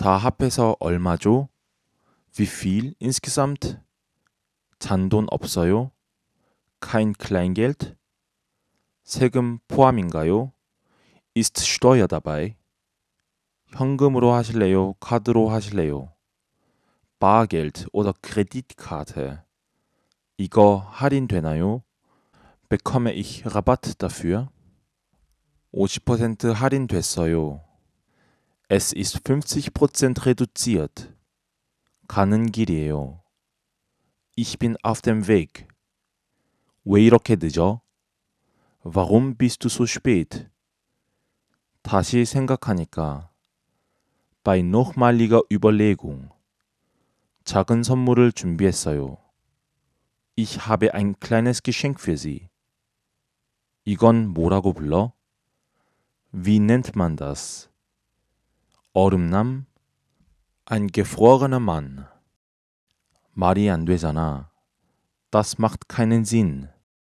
다 합해서 얼마죠? Wie viel insgesamt? 잔돈 없어요? Kein Kleingeld? 세금 포함인가요? Ist Steuer dabei? 현금으로 하실래요? 카드로 하실래요? Bargeld oder Kreditkarte? 이거 할인되나요? Bekomme ich Rabatt dafür? 50% 할인됐어요. Es ist 50% reduziert. 가는 길이에요. Ich bin auf dem Weg. 왜 이렇게 Warum bist du so spät? 다시 생각하니까. Bei nochmaliger Überlegung. 작은 선물을 준비했어요. Ich habe ein kleines Geschenk für Sie. 이건 뭐라고 불러? Wie nennt man das? 얼음남 ein gefrorener Mann. Marien Dwesana. Das macht keinen Sinn.